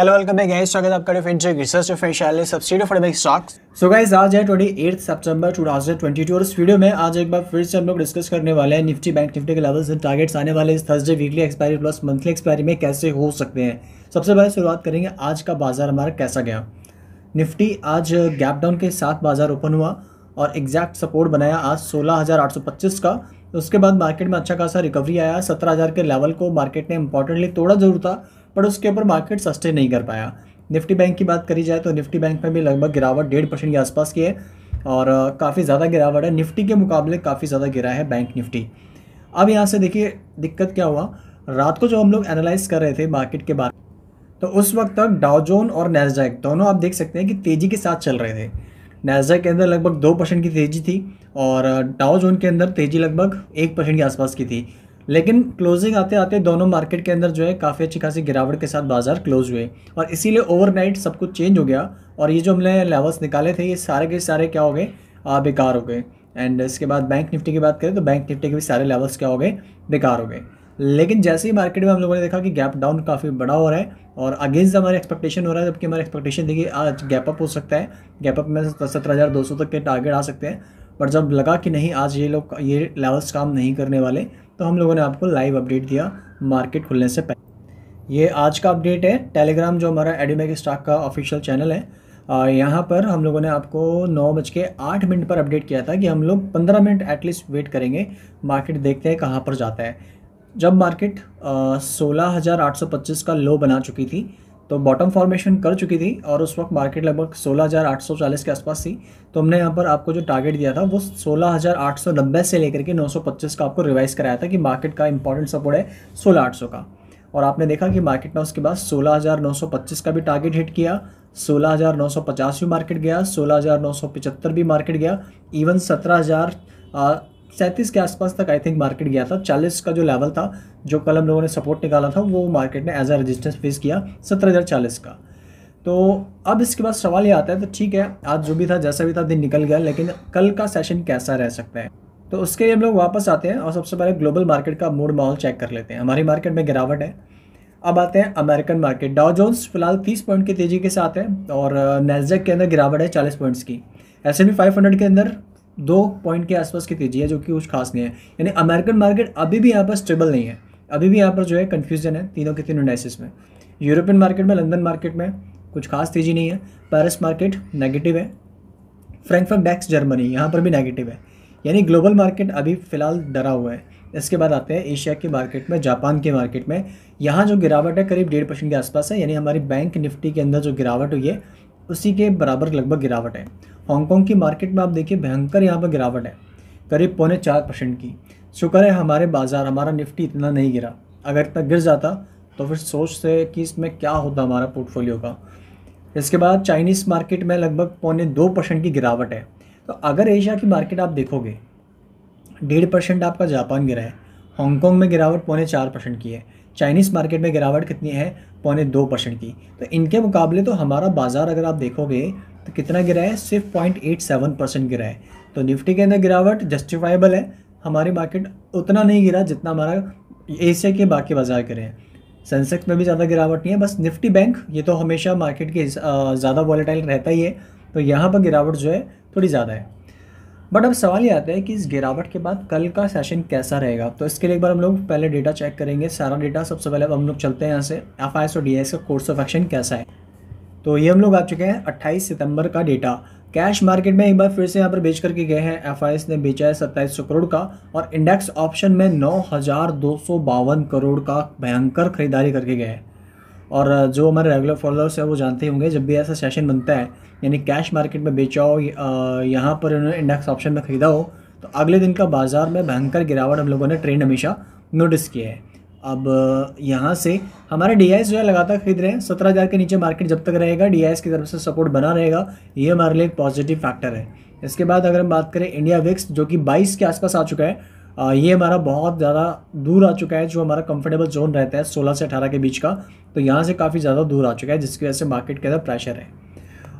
hello welcome back guys स्वागत है आपका डिफेंचर research official subsidy for bank stocks so guys आज है 28 सितंबर 2022 और इस वीडियो में आज एक बार फिर से हम लोग डिस्कस करने वाले हैं निफ्टी बैंक निफ्टी के लेवल्स एंड टारगेट्स आने वाले इस Thursday weekly expiry plus monthly expiry में कैसे हो सकते हैं सबसे पहले शुरुआत करेंगे आज का बाजार हमारा कैसा गया निफ्टी आज गैप डाउन के साथ बाजार ओपन हुआ और एग्जैक्ट सपोर्ट बनाया आज 16,825 का उसके बाद मार्केट में अच्छा खासा रिकवरी आया 17,000 के लेवल को मार्केट ने इंपॉर्टेंटली तोड़ा जरूर था बट उसके ऊपर मार्केट सस्टेन नहीं कर पाया निफ्टी बैंक की बात करी जाए तो निफ्टी बैंक में भी लगभग गिरावट डेढ़ परसेंट के आसपास की है और काफ़ी ज़्यादा गिरावट है निफ्टी के मुकाबले काफ़ी ज़्यादा गिरा है बैंक निफ्टी अब यहाँ से देखिए दिक्कत क्या हुआ रात को जो हम लोग एनालाइज कर रहे थे मार्केट के बाद तो उस वक्त तक डाउजोन और नैसडैक दोनों आप देख सकते हैं कि तेज़ी के साथ चल रहे थे नैसडैक के अंदर लगभग दो परसेंट की तेज़ी थी और डाउजोन के अंदर तेज़ी लगभग एक परसेंट के आसपास की थी लेकिन क्लोजिंग आते आते दोनों मार्केट के अंदर जो है काफ़ी अच्छी खासी गिरावट के साथ बाजार क्लोज हुए और इसीलिए ओवरनाइट सब कुछ चेंज हो गया और ये जो हमने लेवल्स निकाले थे ये सारे के सारे क्या हो गए बेकार हो गए एंड इसके बाद बैंक निफ्टी की बात करें तो बैंक निफ्टी के भी सारे लेवल्स क्या हो गए बेकार हो गए लेकिन जैसे ही मार्केट में हम लोगों ने देखा कि गैप डाउन काफ़ी बड़ा हो रहा है और अगेंस्ट हमारे एक्सपेक्टेशन हो रहा है जबकि हमारे एक्सपेक्टेशन थी कि आज गैप अप हो सकता है गैप अप में सत्रह हज़ार दो सौ तक के टारगेट आ सकते हैं पर जब लगा कि नहीं आज ये लोग ये लेवल्स काम नहीं करने वाले तो हम लोगों ने आपको लाइव अपडेट दिया मार्केट खुलने से पहले ये आज का अपडेट है टेलीग्राम जो हमारा एडोमेक स्टॉक का ऑफिशियल चैनल है यहाँ पर हम लोगों ने आपको नौ बज के आठ मिनट पर अपडेट किया था कि हम लोग पंद्रह मिनट एटलीस्ट वेट करेंगे मार्केट देखते हैं कहाँ पर जाता है जब मार्केट सोलह हज़ार आठ सौ पच्चीस का लो बना चुकी थी तो बॉटम फॉर्मेशन कर चुकी थी और उस वक्त मार्केट लगभग 16,840 के आसपास थी तो हमने यहाँ पर आपको जो टारगेट दिया था वो 16,890 से लेकर के 925 का आपको रिवाइज़ कराया था कि मार्केट का इंपॉर्टेंट सपोर्ट है 16,800 का और आपने देखा कि मार्केट ने उसके बाद 16,925 का भी टारगेट हिट किया 16,950 भी मार्केट गया सोलह भी मार्केट गया इवन सत्रह सैंतीस के आसपास तक आई थिंक मार्केट गया था चालीस का जो लेवल था जो कल हम लोगों ने सपोर्ट निकाला था वो मार्केट ने एज अ रजिस्टेंस फेस किया सत्रह हज़ार चालीस का तो अब इसके बाद सवाल ये आता है तो ठीक है आज जो भी था जैसा भी था दिन निकल गया लेकिन कल का सेशन कैसा रह सकता है तो उसके लिए हम लोग वापस आते हैं और सबसे पहले ग्लोबल मार्केट का मूड माहौल चेक कर लेते हैं हमारी मार्केट में गिरावट है अब आते हैं अमेरिकन मार्केट डाउ जोन्स फिलहाल 30 पॉइंट की तेज़ी के साथ है और नेस्डेक uh, के अंदर गिरावट है 40 पॉइंट्स की एस एन फाइव के अंदर दो पॉइंट के आसपास की तेजी है जो कि कुछ खास नहीं है यानी अमेरिकन मार्केट अभी भी यहाँ पर स्टेबल नहीं है अभी भी यहाँ पर जो है कन्फ्यूजन है तीनों के तीनों डाइसिस में यूरोपियन मार्केट में लंदन मार्केट में कुछ खास तेजी नहीं है पैरिस मार्केट नेगेटिव है फ्रैंकफर्ट डैक्स जर्मनी यहाँ पर भी नेगेटिव है यानी ग्लोबल मार्केट अभी फ़िलहाल डरा हुआ है इसके बाद आते हैं एशिया के मार्केट में जापान की मार्केट में यहाँ जो गिरावट है करीब डेढ़ परसेंट के आसपास है यानी हमारी बैंक निफ्टी के अंदर जो गिरावट हुई है उसी के बराबर लगभग गिरावट है हांगकॉन्ग की मार्केट में आप देखिए भयंकर यहाँ पर गिरावट है करीब पौने चार परसेंट की शुक्र है हमारे बाज़ार हमारा निफ्टी इतना नहीं गिरा अगर इतना गिर जाता तो फिर सोचते कि इसमें क्या होता हमारा पोर्टफोलियो का इसके बाद चाइनीज़ मार्केट में लगभग पौने दो परसेंट की गिरावट है तो अगर एशिया की मार्केट आप देखोगे डेढ़ परसेंट आपका जापान गिरा है हांगकॉन्ग में गिरावट पौने चार परसेंट की है चाइनीज़ मार्केट में गिरावट कितनी है पौने दो परसेंट की तो इनके मुकाबले तो हमारा बाज़ार अगर आप देखोगे तो कितना गिरा है सिर्फ पॉइंट एट सेवन परसेंट गिरा है तो निफ्टी के अंदर गिरावट जस्टिफाइबल है हमारी मार्केट उतना नहीं गिरा जितना हमारा एशिया के बाकी बाजार गिरे सेंसेक्स में भी ज़्यादा गिरावट नहीं है बस निफ्टी बैंक ये तो हमेशा मार्केट के ज़्यादा वॉलेटाइल रहता ही है तो यहाँ पर गिरावट जो है थोड़ी ज़्यादा है बट अब सवाल ये आता है कि इस गिरावट के बाद कल का सेशन कैसा रहेगा तो इसके लिए एक बार हम लोग पहले डेटा चेक करेंगे सारा डेटा सबसे पहले हम लोग चलते हैं यहाँ से एफ आई एस और डी आई एस का कोर्स ऑफ एक्शन कैसा है तो ये हम लोग आ चुके हैं 28 सितंबर का डेटा कैश मार्केट में एक बार फिर से यहाँ पर बेच करके गए हैं एफ ने बेचा है सत्ताईस करोड़ का और इंडेक्स ऑप्शन में नौ करोड़ का भयंकर खरीदारी करके गए हैं और जो हमारे रेगुलर फॉलोअर्स हैं वो जानते होंगे जब भी ऐसा सेशन बनता है यानी कैश मार्केट में बेचा हो यहाँ पर उन्होंने इंडेक्स ऑप्शन में ख़रीदा हो तो अगले दिन का बाज़ार में भयंकर गिरावट हम लोगों ने ट्रेंड हमेशा नोटिस किया है अब यहाँ से हमारे डी जो है लगातार खरीद रहे हैं सत्रह हज़ार के नीचे मार्केट जब तक रहेगा डी की तरफ से सपोर्ट बना रहेगा ये हमारे लिए एक पॉजिटिव फैक्टर है इसके बाद अगर हम बात करें इंडिया विक्स जो कि बाईस के आसपास आ चुका है आ, ये हमारा बहुत ज़्यादा दूर आ चुका है जो हमारा कंफर्टेबल जोन रहता है 16 से 18 के बीच का तो यहाँ से काफ़ी ज़्यादा दूर आ चुका है जिसकी वजह से मार्केट के अंदर प्रेशर है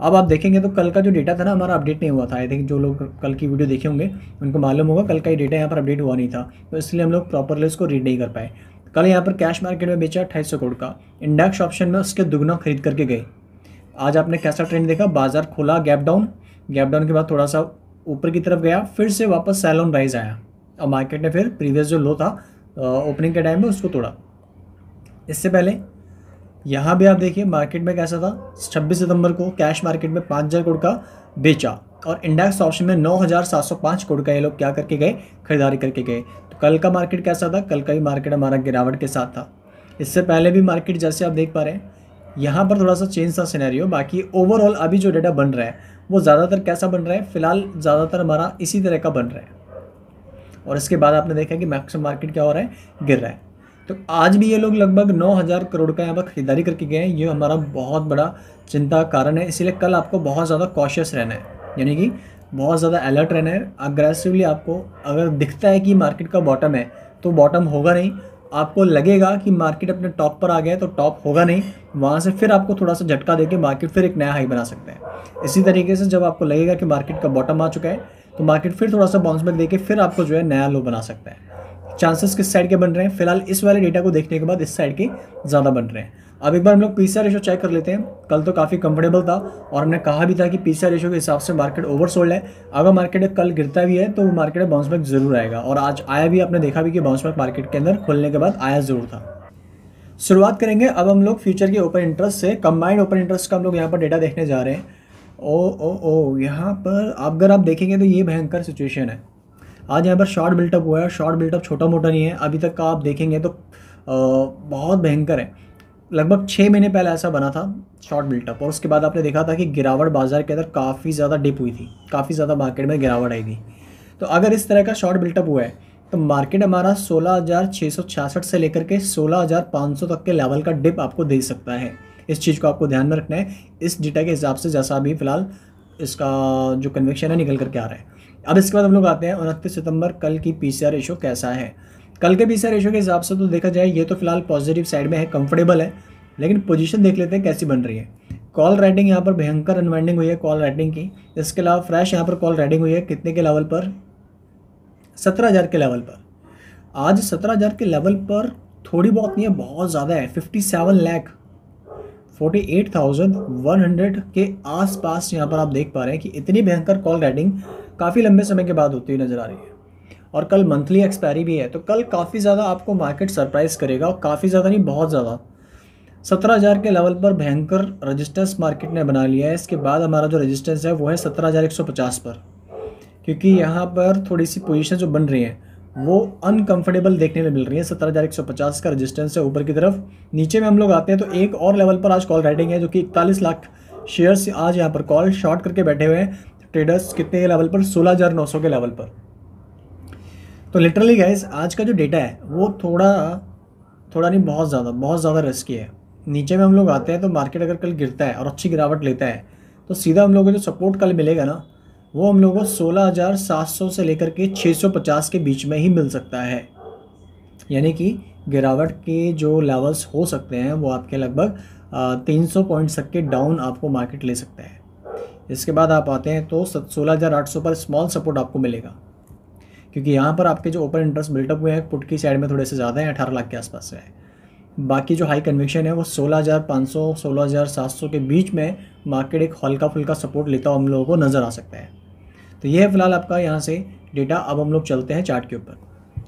अब आप देखेंगे तो कल का जो डेटा था ना हमारा अपडेट नहीं हुआ था आई थिंक जो लोग कल की वीडियो देखे होंगे उनको मालूम होगा कल का ये डेटा यहाँ पर अपडेट हुआ नहीं था तो इसलिए हम लोग प्रॉपरली उसको रीड नहीं कर पाए कल यहाँ पर कैश मार्केट में बेचा अट्ठाईस सौ करोड़ का इंडेक्स ऑप्शन में उसके दुगना खरीद करके गए आज आपने कैसा ट्रेंड देखा बाजार खोला गैप डाउन गैप डाउन के बाद थोड़ा सा ऊपर की तरफ गया फिर से वापस सैलॉन राइज आया और मार्केट ने फिर प्रीवियस जो लो था ओपनिंग के टाइम में उसको तोड़ा इससे पहले यहाँ भी आप देखिए मार्केट में कैसा था 26 सितंबर को कैश मार्केट में पाँच हज़ार करोड़ का बेचा और इंडेक्स ऑप्शन में 9,705 करोड़ का ये लोग क्या करके गए खरीदारी करके गए तो कल का मार्केट कैसा था कल का भी मार्केट हमारा गिरावट के साथ था इससे पहले भी मार्केट जैसे आप देख पा रहे हैं यहाँ पर थोड़ा सा चेंज था सिनेरियो बाकी ओवरऑल अभी जो डेटा बन रहा है वो ज़्यादातर कैसा बन रहा है फिलहाल ज़्यादातर हमारा इसी तरह का बन रहा है और इसके बाद आपने देखा कि मैक्सिमम मार्केट क्या हो रहा है गिर रहा है तो आज भी ये लोग लगभग 9000 करोड़ का यहाँ पर खरीदारी करके गए हैं ये हमारा बहुत बड़ा चिंता कारण है इसीलिए कल आपको बहुत ज़्यादा कॉशियस रहना है यानी कि बहुत ज़्यादा अलर्ट रहना है अग्रेसिवली आपको अगर दिखता है कि मार्केट का बॉटम है तो बॉटम होगा नहीं आपको लगेगा कि मार्केट अपने टॉप पर आ गया है तो टॉप होगा नहीं वहाँ से फिर आपको थोड़ा सा झटका देके मार्केट फिर एक नया हाई बना सकते हैं इसी तरीके से जब आपको लगेगा कि मार्केट का बॉटम आ चुका है तो मार्केट फिर थोड़ा सा बाउंस बैक देके फिर आपको जो है नया लो बना सकता है चांसेस किस साइड के बन रहे हैं फिलहाल इस वाले डेटा को देखने के बाद इस साइड के ज़्यादा बन रहे हैं अब एक बार हम लोग पी रेशो चेक कर लेते हैं कल तो काफ़ी कंफर्टेबल था और हमने कहा भी था कि पी रेशो के हिसाब से मार्केट ओवरसोल्ड है अगर मार्केट कल गिरता भी है तो मार्केट बाउंस बैक जरूर आएगा और आज आया भी आपने देखा भी कि बाउंस बैक मार्केट के अंदर खुलने के बाद आया जरूर था शुरुआत करेंगे अब हम लोग फ्यूचर के ओपन इंटरेस्ट से कंबाइंड ओपन इंटरेस्ट का हम लोग यहाँ पर डेटा देखने जा रहे हैं ओ ओ ओ यहाँ पर अगर आप देखेंगे तो ये भयंकर सिचुएशन है आज यहाँ पर शॉर्ट बिल्टअप हुआ है शॉर्ट बिल्टअप छोटा मोटा नहीं है अभी तक का आप देखेंगे तो आ, बहुत भयंकर है लगभग छः महीने पहले ऐसा बना था शॉर्ट बिल्टअप और उसके बाद आपने देखा था कि गिरावट बाजार के अंदर काफ़ी ज़्यादा डिप हुई थी काफ़ी ज़्यादा मार्केट में गिरावट आई थी तो अगर इस तरह का शॉर्ट बिल्टअप हुआ है तो मार्केट हमारा सोलह से लेकर के सोलह तक के लेवल का डिप आपको दे सकता है इस चीज़ को आपको ध्यान में रखना है इस डेटा के हिसाब से जैसा अभी फिलहाल इसका जो कन्वेक्शन है निकल करके आ रहा है अब इसके बाद हम लोग आते हैं उनतीस सितंबर कल की पी सी कैसा है कल के पीसा रेशो के हिसाब से तो देखा जाए ये तो फिलहाल पॉजिटिव साइड में है कंफर्टेबल है लेकिन पोजीशन देख लेते हैं कैसी बन रही है कॉल राइटिंग यहाँ पर भयंकर अनवाइंडिंग हुई है कॉल राइटिंग की इसके अलावा फ्रेश यहाँ पर कॉल राइटिंग हुई है कितने के लेवल पर सत्रह हज़ार के लेवल पर आज सत्रह हज़ार के लेवल पर थोड़ी बहुत नहीं है बहुत ज़्यादा है fifty seven lakh forty eight thousand one hundred के आसपास यहाँ पर आप देख पा रहे हैं कि इतनी भयंकर कॉल राइटिंग काफ़ी लंबे समय के बाद होती हुई नज़र आ रही है और कल मंथली एक्सपायरी भी है तो कल काफ़ी ज़्यादा आपको मार्केट सरप्राइज़ करेगा और काफ़ी ज़्यादा नहीं बहुत ज़्यादा सत्रह हज़ार के लेवल पर भयंकर रजिस्टेंस मार्केट ने बना लिया है इसके बाद हमारा जो रजिस्टेंस है वो है सत्रह हज़ार एक सौ पचास पर क्योंकि यहाँ पर थोड़ी सी पोजिशन जो बन रही है वो अनकम्फर्टेबल देखने में मिल रही है सत्रह हज़ार एक सौ पचास का रजिस्टेंस है ऊपर की तरफ नीचे में हम लोग आते हैं तो एक और लेवल पर आज कॉल राइटिंग है जो कि इकतालीस लाख शेयर्स आज यहाँ पर कॉल शॉर्ट करके बैठे हुए हैं ट्रेडर्स कितने के लेवल पर सोलह हज़ार नौ सौ के लेवल पर तो लिटरली गैस आज का जो डेटा है वो थोड़ा थोड़ा नहीं बहुत ज़्यादा बहुत ज़्यादा रिस्की है नीचे में हम लोग आते हैं तो मार्केट अगर कल गिरता है और अच्छी गिरावट लेता है तो सीधा हम लोग को जो सपोर्ट कल मिलेगा ना वो हम लोगों को सौ से लेकर के पचास के बीच में ही मिल सकता है यानी कि गिरावट के जो लेवल्स हो सकते हैं वो आपके लगभग 300 पॉइंट तक के डाउन आपको मार्केट ले सकता है इसके बाद आप आते हैं तो सोलह हज़ार आठ सौ पर स्मॉल सपोर्ट आपको मिलेगा क्योंकि यहाँ पर आपके जो ओपन इंटरेस्ट बिल्टअप हुए हैं पुट की साइड में थोड़े से ज़्यादा हैं अठारह लाख के आसपास से है बाकी जो हाई कन्विक्शन है वो 16,500 16,700 के बीच में मार्केट एक हल्का फुल्का सपोर्ट लेता हुआ हम लोगों को नज़र आ सकता है तो ये है फिलहाल आपका यहाँ से डेटा अब हम लोग चलते हैं चार्ट के ऊपर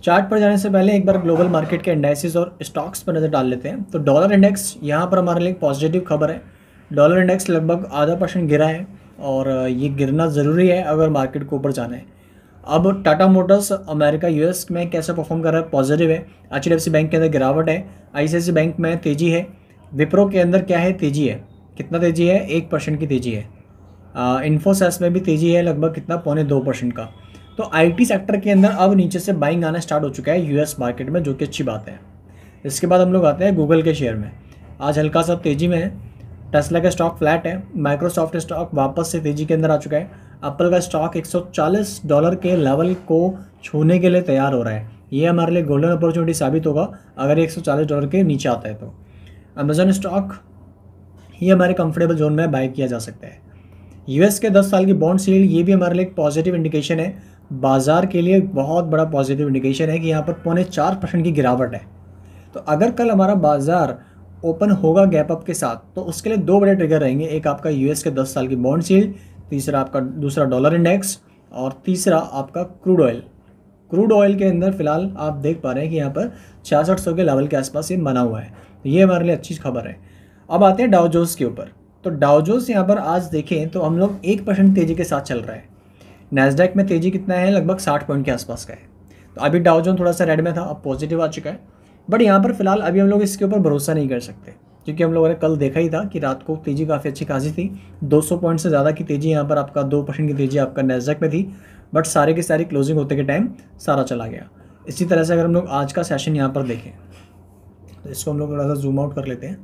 चार्ट पर जाने से पहले एक बार ग्लोबल मार्केट के इंडाइसिस और स्टॉक्स पर नज़र डाल लेते हैं तो डॉलर इंडेक्स यहाँ पर हमारे लिए पॉजिटिव खबर है डॉलर इंडेक्स लगभग आधा परसेंट गिरा है और ये गिरना ज़रूरी है अगर मार्केट को ऊपर जाना है अब टाटा मोटर्स अमेरिका यूएस में कैसे परफॉर्म कर रहा है पॉजिटिव है एच बैंक के अंदर गिरावट है आई बैंक में तेज़ी है विप्रो के अंदर क्या है तेज़ी है कितना तेज़ी है एक परसेंट की तेज़ी है इन्फोसेस में भी तेज़ी है लगभग कितना पौने दो परसेंट का तो आईटी सेक्टर के अंदर अब नीचे से बाइंग आना स्टार्ट हो चुका है यूएस मार्केट में जो कि अच्छी बात है इसके बाद हम लोग आते हैं गूगल के शेयर में आज हल्का सा तेज़ी में है टेस्ला का स्टॉक फ्लैट है माइक्रोसॉफ्ट स्टॉक वापस से तेज़ी के अंदर आ चुका है एप्पल का स्टॉक 140 डॉलर के लेवल को छूने के लिए तैयार हो रहा है ये हमारे लिए गोल्डन अपॉर्चुनिटी साबित होगा अगर ये 140 डॉलर के नीचे आता है तो अमेजोन स्टॉक ही हमारे कंफर्टेबल जोन में बाय किया जा सकता है यूएस के 10 साल की बॉन्ड सील ये भी हमारे लिए एक पॉजिटिव इंडिकेशन है बाजार के लिए बहुत बड़ा पॉजिटिव इंडिकेशन है कि यहाँ पर पौने चार परसेंट की गिरावट है तो अगर कल हमारा बाजार ओपन होगा गैप अप के साथ तो उसके लिए दो बड़े ट्रिगर रहेंगे एक आपका यूएस के दस साल की बॉन्ड सील्ड तीसरा आपका दूसरा डॉलर इंडेक्स और तीसरा आपका क्रूड ऑयल क्रूड ऑयल के अंदर फिलहाल आप देख पा रहे हैं कि यहाँ पर छियासठ सौ के लेवल के आसपास ये बना हुआ है तो ये हमारे लिए अच्छी खबर है अब आते हैं डाउजोस के ऊपर तो डाउजोस यहाँ पर आज देखें तो हम लोग एक परसेंट तेज़ी के साथ चल रहा है नेसडेक में तेज़ी कितना है लगभग साठ पॉइंट के आसपास का है तो अभी डाउजोन थोड़ा सा रेड में था अब पॉजिटिव आ चुका है बट यहाँ पर फिलहाल अभी हम लोग इसके ऊपर भरोसा नहीं कर सकते क्योंकि हम लोगों ने कल देखा ही था कि रात को तेज़ी काफ़ी अच्छी खासी थी 200 पॉइंट से ज़्यादा की तेज़ी यहाँ पर आपका दो परसेंट की तेज़ी आपका नेजैक में थी बट सारे के सारी क्लोजिंग होते के टाइम सारा चला गया इसी तरह से अगर हम लोग आज का सेशन यहाँ पर देखें तो इसको हम लोग थोड़ा सा जूम आउट कर लेते हैं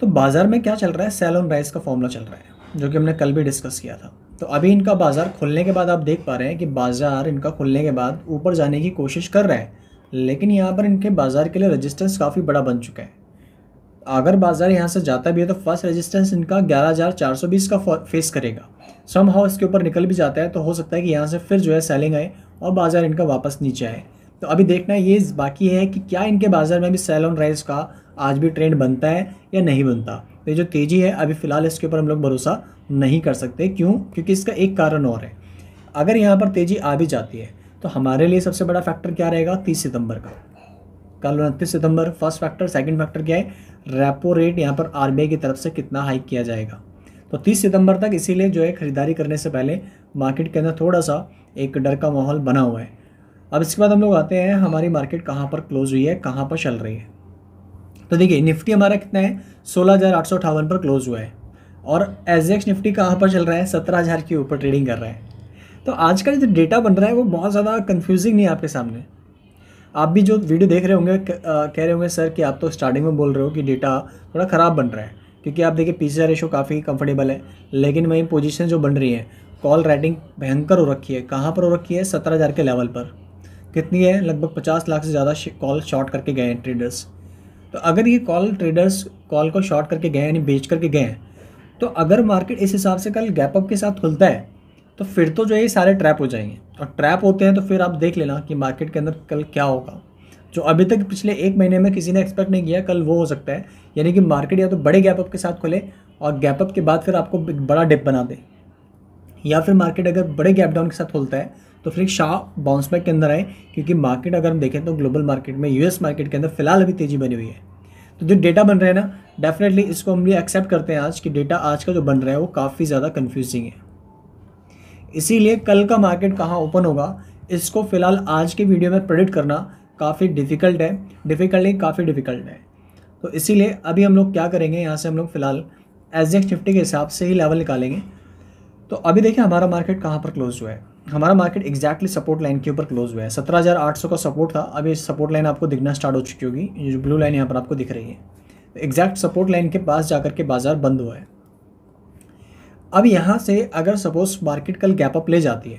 तो बाज़ार में क्या चल रहा है सेल ऑन राइस का फॉर्मूला चल रहा है जो कि हमने कल भी डिस्कस किया था तो अभी इनका बाज़ार खुलने के बाद आप देख पा रहे हैं कि बाज़ार इनका खुलने के बाद ऊपर जाने की कोशिश कर रहा है लेकिन यहाँ पर इनके बाज़ार के लिए रजिस्टेंस काफ़ी बड़ा बन चुका है अगर बाजार यहाँ से जाता भी है तो फर्स्ट रेजिस्टेंस इनका 11,420 का फेस करेगा सम हाउ इसके ऊपर निकल भी जाता है तो हो सकता है कि यहाँ से फिर जो है सेलिंग आए और बाजार इनका वापस नीचे आए तो अभी देखना ये बाकी है कि क्या इनके बाजार में भी सेल ऑन राइज का आज भी ट्रेंड बनता है या नहीं बनता तो ये जो तेज़ी है अभी फ़िलहाल इसके ऊपर हम लोग भरोसा नहीं कर सकते क्यों क्योंकि इसका एक कारण और है अगर यहाँ पर तेज़ी आ भी जाती है तो हमारे लिए सबसे बड़ा फैक्टर क्या रहेगा तीस सितंबर का कल उनतीस सितंबर फर्स्ट फैक्टर सेकंड फैक्टर क्या है रेपो रेट यहाँ पर आर की तरफ से कितना हाइक किया जाएगा तो 30 सितंबर तक इसीलिए जो है खरीदारी करने से पहले मार्केट के अंदर थोड़ा सा एक डर का माहौल बना हुआ है अब इसके बाद हम लोग आते हैं हमारी मार्केट कहाँ पर क्लोज हुई है कहाँ पर चल रही है तो देखिए निफ्टी हमारा कितना है सोलह पर क्लोज हुआ है और एजेक्स निफ्टी कहाँ पर चल रहा है सत्रह के ऊपर ट्रेडिंग कर रहा है तो आज का जो डेटा बन रहा है वो बहुत ज़्यादा कन्फ्यूजिंग नहीं है आपके सामने आप भी जो वीडियो देख रहे होंगे कह रहे होंगे सर कि आप तो स्टार्टिंग में बोल रहे हो कि डेटा थोड़ा ख़राब बन रहा है क्योंकि आप देखिए पी सी रेशो काफ़ी कंफर्टेबल है लेकिन वहीं पोजीशन जो बन रही है कॉल राइटिंग भयंकर हो रखी है कहाँ पर हो रखी है सत्रह हज़ार के लेवल पर कितनी है लगभग पचास लाख से ज़्यादा कॉल शॉर्ट करके गए हैं ट्रेडर्स तो अगर ये कॉल ट्रेडर्स कॉल को शॉर्ट करके गए यानी बेच करके गए हैं तो अगर मार्केट इस हिसाब से कल गैप अप के साथ खुलता है तो फिर तो जो है सारे ट्रैप हो जाएंगे और ट्रैप होते हैं तो फिर आप देख लेना कि मार्केट के अंदर कल क्या होगा जो अभी तक पिछले एक महीने में किसी ने एक्सपेक्ट नहीं किया कल वो हो सकता है यानी कि मार्केट या तो बड़े गैप अप के साथ खुले और गैप अप के बाद फिर आपको बड़ा डिप बना दे या फिर मार्केट अगर बड़े गैप डाउन के साथ खुलता है तो फिर एक शाह बाउंस बैक के अंदर आए क्योंकि मार्केट अगर हम देखें तो ग्लोबल मार्केट में यूएस मार्केट के अंदर फिलहाल अभी तेज़ी बनी हुई है तो जो डेटा बन रहे हैं ना डेफिनेटली इसको हम ये एक्सेप्ट करते हैं आज कि डेटा आज का जो बन रहा है वो काफ़ी ज़्यादा कन्फ्यूजिंग है इसीलिए कल का मार्केट कहाँ ओपन होगा इसको फ़िलहाल आज के वीडियो में प्रेडिक्ट करना काफ़ी डिफ़िकल्ट है डिफ़िकल्ट काफ़ी डिफ़िकल्ट है तो इसीलिए अभी हम लोग क्या करेंगे यहाँ से हम लोग फ़िलहाल एस डी निफ्टी के हिसाब से ही लेवल निकालेंगे तो अभी देखिए हमारा मार्केट कहाँ पर क्लोज हुआ है हमारा मार्केट एक्जैक्टली सपोर्ट लाइन के ऊपर क्लोज हुआ है सत्रह हज़ार आठ सौ का सपोर्ट था अभी सपोर्ट लाइन आपको दिखना स्टार्ट हो चुकी होगी जो ब्लू लाइन यहाँ पर आपको दिख रही है एग्जैक्ट सपोर्ट लाइन के पास जाकर के बाज़ार बंद हुआ है अब यहाँ से अगर सपोज़ मार्केट कल गैप अप ले जाती है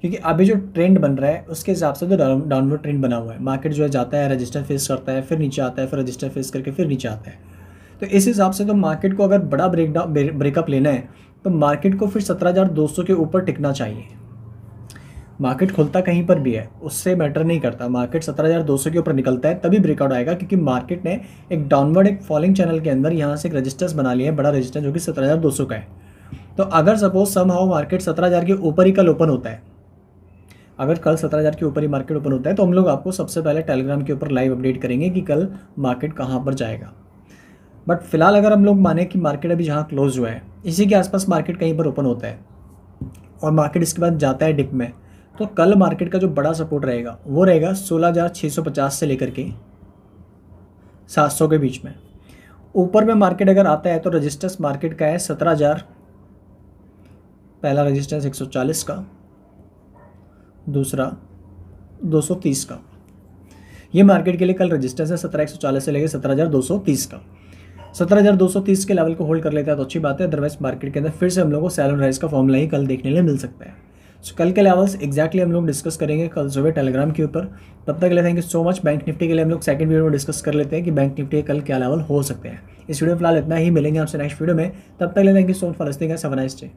क्योंकि अभी जो ट्रेंड बन रहा है उसके हिसाब से तो डाउनवर्ड ट्रेंड बना हुआ है मार्केट जो है जाता है रजिस्टर फेस करता है फिर नीचे आता है फिर रजिस्टर फेस करके फिर नीचे आता है तो इस हिसाब से तो मार्केट को अगर बड़ा ब्रेक डाउन ब्रेकअप लेना है तो मार्केट को फिर सत्रह हज़ार दो सौ के ऊपर टिकना चाहिए मार्केट खुलता कहीं पर भी है उससे मैटर नहीं करता मार्केट सत्रह हज़ार दो सौ के ऊपर निकलता है तभी ब्रेकआउट आएगा क्योंकि मार्केट ने एक डाउनवर्ड एक फॉलिंग चैनल के अंदर यहाँ से एक रजिस्टर्स बना लिया है बड़ा रजिस्टर जो कि सत्रह हज़ार दो सौ का है तो अगर सपोज सम हाउ मार्केट सत्रह हज़ार के ऊपर ही कल ओपन होता है अगर कल सत्रह हज़ार के ऊपर ही मार्केट ओपन होता है तो हम लोग आपको सबसे पहले टेलीग्राम के ऊपर लाइव अपडेट करेंगे कि कल मार्केट कहाँ पर जाएगा बट फिलहाल अगर हम लोग माने कि मार्केट अभी जहाँ क्लोज हुआ है इसी के आसपास मार्केट कहीं पर ओपन होता है और मार्केट इसके बाद जाता है डिप में तो कल मार्केट का जो बड़ा सपोर्ट रहेगा वो रहेगा सोलह से लेकर के सात के बीच में ऊपर में मार्केट अगर आता है तो रजिस्टर्स मार्केट का है सत्रह हज़ार पहला रेजिस्टेंस 140 का दूसरा 230 का ये मार्केट के लिए कल रेजिस्टेंस है सत्रह एक से लेकर सत्रह का सत्रह हज़ार दो सौ तीस के लेवल को होल्ड कर लेता है तो अच्छी बात है अदरवाइज मार्केट के अंदर फिर से हम लोग को सैलन राइज का फॉर्मूला ही कल देखने लिए मिल सकता है सो so, कल के लेवल्स एक्जैक्टली हम लोग डिस्कस करेंगे कल सुबह टेलीग्राम के ऊपर तब तक ले thank you so much bank Nifty के लिए हम लोग सेकंड वीडियो में डिस्कस कर लेते हैं कि बैंक निफ्टी कल क्या लेवल हो सकते हैं इस वीडियो फिलहाल इतना ही मिलेंगे आपसे नेक्स्ट वीडियो में तब तक ले thank you so much for listing है सेवन